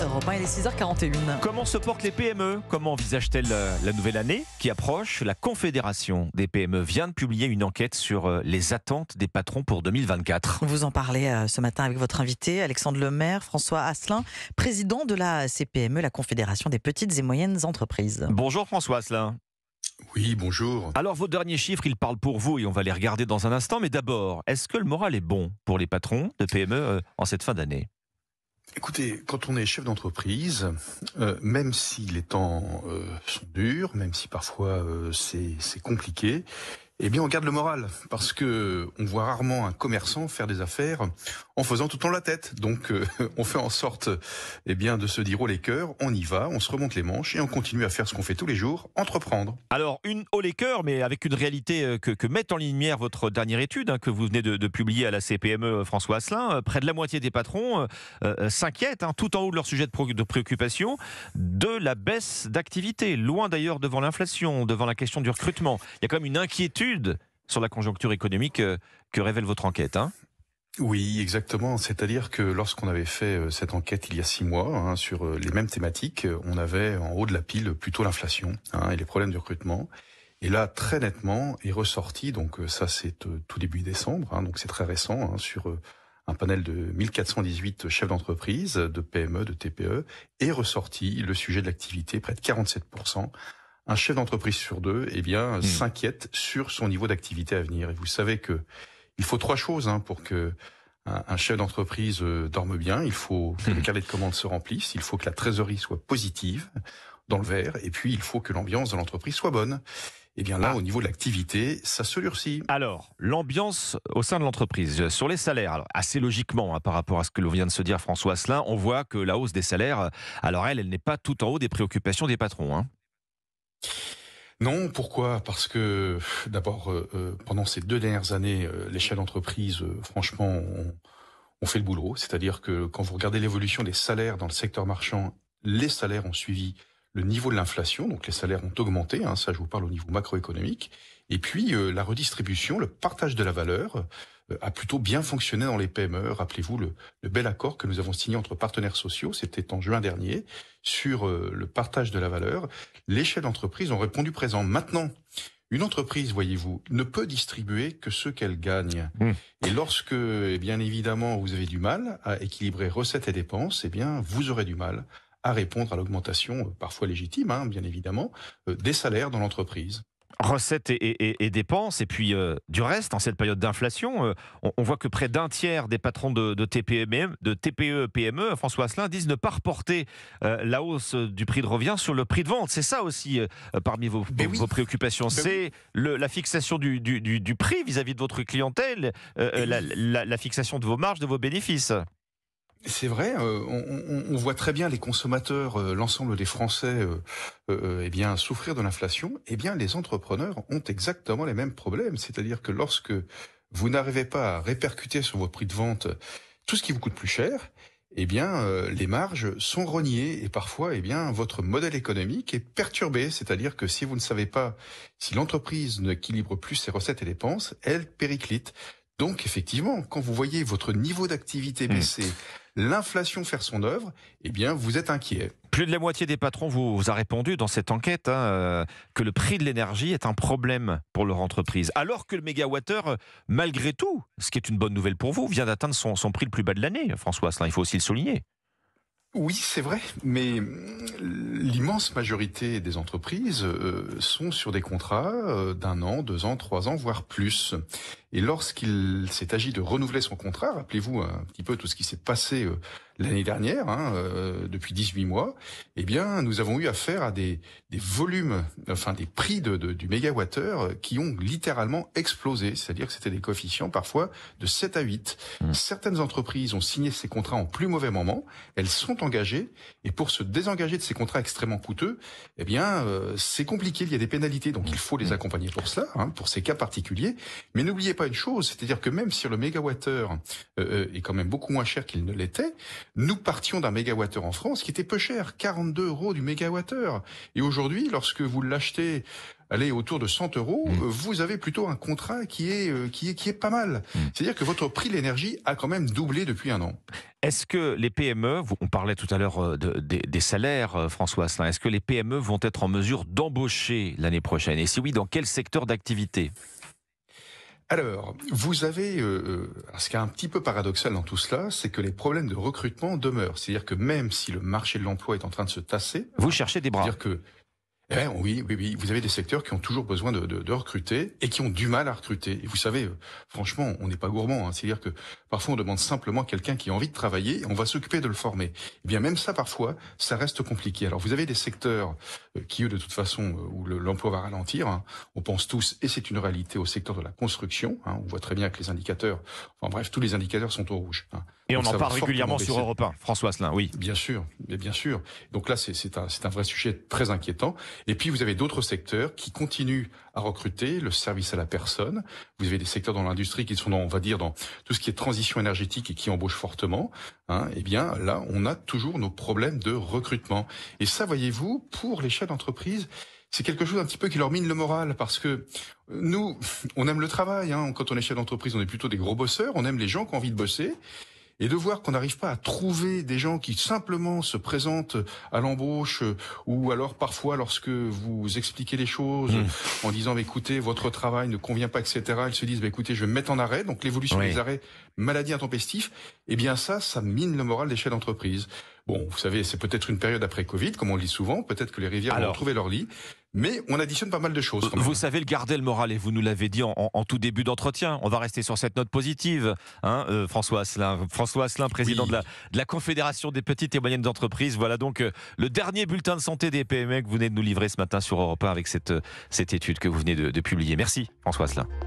Europe il est 6h41. Comment se portent les PME Comment envisage-t-elle euh, la nouvelle année qui approche La Confédération des PME vient de publier une enquête sur euh, les attentes des patrons pour 2024. Vous en parlez euh, ce matin avec votre invité, Alexandre Lemaire, François Asselin, président de la CPME, la Confédération des petites et moyennes entreprises. Bonjour François Asselin. Oui, bonjour. Alors vos derniers chiffres, ils parlent pour vous et on va les regarder dans un instant. Mais d'abord, est-ce que le moral est bon pour les patrons de PME en cette fin d'année Écoutez, quand on est chef d'entreprise, euh, même si les temps euh, sont durs, même si parfois euh, c'est compliqué, eh bien, on garde le moral parce que on voit rarement un commerçant faire des affaires en faisant tout en la tête. Donc, euh, on fait en sorte, eh bien, de se dire haut les cœurs, on y va, on se remonte les manches et on continue à faire ce qu'on fait tous les jours, entreprendre. Alors, une haut les cœurs, mais avec une réalité euh, que, met en lumière votre dernière étude hein, que vous venez de, publier à la CPME François Asselin. Euh, près de la moitié des patrons s'inquiètent, hein, tout en haut de leur sujet de préoccupation, de la baisse d'activité, loin d'ailleurs devant l'inflation, devant la question du recrutement. Il y a quand même une inquiétude sur la conjoncture économique euh, que révèle votre enquête. Hein oui, exactement. C'est-à-dire que lorsqu'on avait fait euh, cette enquête il y a six mois hein, sur euh, les mêmes thématiques, on avait en haut de la pile plutôt l'inflation hein, et les problèmes de recrutement. Et là, très nettement, est ressorti, donc ça c'est tout début décembre, donc c'est très récent, sur un panel de 1418 chefs d'entreprise, de PME, de TPE, est ressorti le sujet de l'activité, près de 47%, un chef d'entreprise sur deux, eh bien, hmm. s'inquiète sur son niveau d'activité à venir. Et vous savez que il faut trois choses hein, pour que un, chef d'entreprise euh, dorme bien. Il faut que les le hmm. carnet de commandes se remplisse, il faut que la trésorerie soit positive dans le verre, et puis il faut que l'ambiance de l'entreprise soit bonne. Eh bien là, ah. au niveau de l'activité, ça se durcit. Alors, l'ambiance au sein de l'entreprise, euh, sur les salaires, assez logiquement hein, par rapport à ce que l'on vient de se dire François Asselin, on voit que la hausse des salaires, euh, alors elle, elle n'est pas tout en haut des préoccupations des patrons. Hein. Non, pourquoi Parce que d'abord, euh, euh, pendant ces deux dernières années, euh, les chefs d'entreprise, franchement, ont, fait le boulot. C'est-à-dire que quand vous regardez l'évolution des salaires dans le secteur marchand, les salaires ont suivi le niveau de l'inflation, donc les salaires ont augmenté, hein, ça je vous parle au niveau macroéconomique, et puis la redistribution, le partage de la valeur, euh, a plutôt bien fonctionné dans les PME. Rappelez-vous le, bel accord que nous avons signé entre partenaires sociaux, c'était en juin dernier, sur euh, le partage de la valeur. Les chefs d'entreprise ont répondu présent. Maintenant, une entreprise, voyez-vous, ne peut distribuer que ce qu'elle gagne. Hmm. Et lorsque, eh bien évidemment, vous avez du mal à équilibrer recettes et dépenses, eh bien, vous aurez du mal à répondre à l'augmentation, euh, parfois légitime, hein, bien évidemment, des salaires dans l'entreprise recettes et, dépenses. Et puis, euh, du reste, en cette période d'inflation, euh, on, voit que près d'un tiers des patrons de, TPE, e e, PME, François Asselin, disent ne pas reporter euh, la hausse du prix de revient sur le prix de vente. C'est ça aussi parmi vos, ben préoccupations. Ben C'est la fixation du, prix vis-à-vis de votre clientèle, ben la fixation de vos marges, de vos bénéfices. C'est vrai, euh, on, voit très bien les consommateurs, euh, l'ensemble des Français, euh, eh bien souffrir de l'inflation. Eh bien, les entrepreneurs ont exactement les mêmes problèmes, c'est-à-dire que lorsque vous n'arrivez pas à répercuter sur vos prix de vente tout ce qui vous coûte plus cher, eh bien, les marges sont reniées et parfois, eh bien, votre modèle économique est perturbé. C'est-à-dire que si vous ne savez pas si l'entreprise n'équilibre plus ses recettes et dépenses, elle périclite. Donc effectivement, quand vous voyez votre niveau d'activité hmm. baisser, l'inflation faire son œuvre, eh bien vous êtes inquiet. Plus de la moitié des patrons vous a répondu dans cette enquête hein, euh, que le prix de l'énergie est un problème pour leur entreprise, alors que le mégawattheure, malgré tout, ce qui est une bonne nouvelle pour vous, vient d'atteindre son, prix le plus bas de l'année. François, il faut aussi le souligner. Oui, c'est vrai, mais euh, l'immense majorité des entreprises euh, sont sur des contrats euh, d'un an, deux ans, trois ans, voire plus. Et lorsqu'il s'est agi de renouveler son contrat, rappelez-vous un petit peu tout ce qui s'est passé l'année dernière, hein, euh, depuis 18 mois, eh bien, nous avons eu affaire à des, volumes, enfin des prix de, de du mégawattheure qui ont littéralement explosé. C'est-à-dire que c'était des coefficients parfois de 7 à 8. Mmh. Certaines entreprises ont signé ces contrats en plus mauvais moment, elles sont engagées, et pour se désengager de ces contrats extrêmement coûteux, eh bien, euh, c'est compliqué, il y a des pénalités, donc il faut les mmh. accompagner pour cela, hein, pour ces cas particuliers. Mais n'oubliez pas une chose, c'est-à-dire que même si le mégawattheure euh, est quand même beaucoup moins cher qu'il ne l'était, nous partions d'un mégawattheure en France qui était peu cher, 42 euros du mégawattheure. Et aujourd'hui, lorsque vous l'achetez allez autour de 100 euros, mm. euh, vous avez plutôt un contrat qui est euh, qui est qui est pas mal. Mm. C'est-à-dire que votre prix de l'énergie a quand même doublé depuis un an. Est-ce que les PME, on parlait tout à l'heure euh, des, des salaires, François Asselin, est-ce que les PME vont être en mesure d'embaucher l'année prochaine Et si oui, dans quel secteur d'activité alors, vous avez, euh, euh, ce qui est un petit peu paradoxal dans tout cela, c'est que les problèmes de recrutement demeurent. C'est-à-dire que même si le marché de l'emploi est en train de se tasser, vous cherchez des bras. Dire eh, oui, oui, oui. Vous avez des secteurs qui ont toujours besoin de, recruter et qui ont du mal à recruter. Et vous savez, franchement, on n'est pas gourmand. Hein. C'est-à-dire que parfois on demande simplement quelqu'un qui a envie de travailler et on va s'occuper de le former. Eh bien, même ça, parfois, ça reste compliqué. Alors, vous avez des secteurs euh, qui, eux, de toute façon, euh, où l'emploi va ralentir. Hein. On pense tous, et c'est une réalité, au secteur de la construction. Hein. On voit très bien que les indicateurs, enfin bref, tous les indicateurs sont au rouge. Hein. Et on en parle régulièrement sur Europe 1. François Asselin, oui. Bien sûr, mais bien sûr. Donc là, c'est un, un vrai sujet très inquiétant. Et puis, vous avez d'autres secteurs qui continuent à recruter, le service à la personne. Vous avez des secteurs dans l'industrie qui sont, dans, on va dire, dans tout ce qui est transition énergétique et qui embauchent fortement. Hein, eh bien, là, on a toujours nos problèmes de recrutement. Et ça, voyez-vous, pour les chefs d'entreprise, c'est quelque chose un petit peu qui leur mine le moral parce que nous, on aime le travail. Hein. Quand on est chef d'entreprise, on est plutôt des gros bosseurs. On aime les gens qui ont envie de bosser et de voir qu'on n'arrive pas à trouver des gens qui simplement se présentent à l'embauche euh, ou alors parfois lorsque vous expliquez les choses hmm. en disant bah, écoutez votre travail ne convient pas etc ils se disent bah, écoutez je vais me mettre en arrêt donc l'évolution des arrêts maladie intempestif eh bien ça ça mine le moral des chefs d'entreprise Bon, vous savez, c'est peut-être une période après Covid, comme on le dit souvent. Peut-être que les rivières ont trouvé leur lit. Mais on additionne pas mal de choses. Vous savez le garder le moral et vous nous l'avez dit en, tout début d'entretien. On va rester sur cette note positive, hein, euh, François Asselin. François Asselin, président de, la, Confédération des petites et moyennes entreprises. Voilà donc euh, le dernier bulletin de santé des PME que vous venez de nous livrer ce matin sur Europe avec euh, cette, étude que vous venez de, de publier. Merci François Asselin.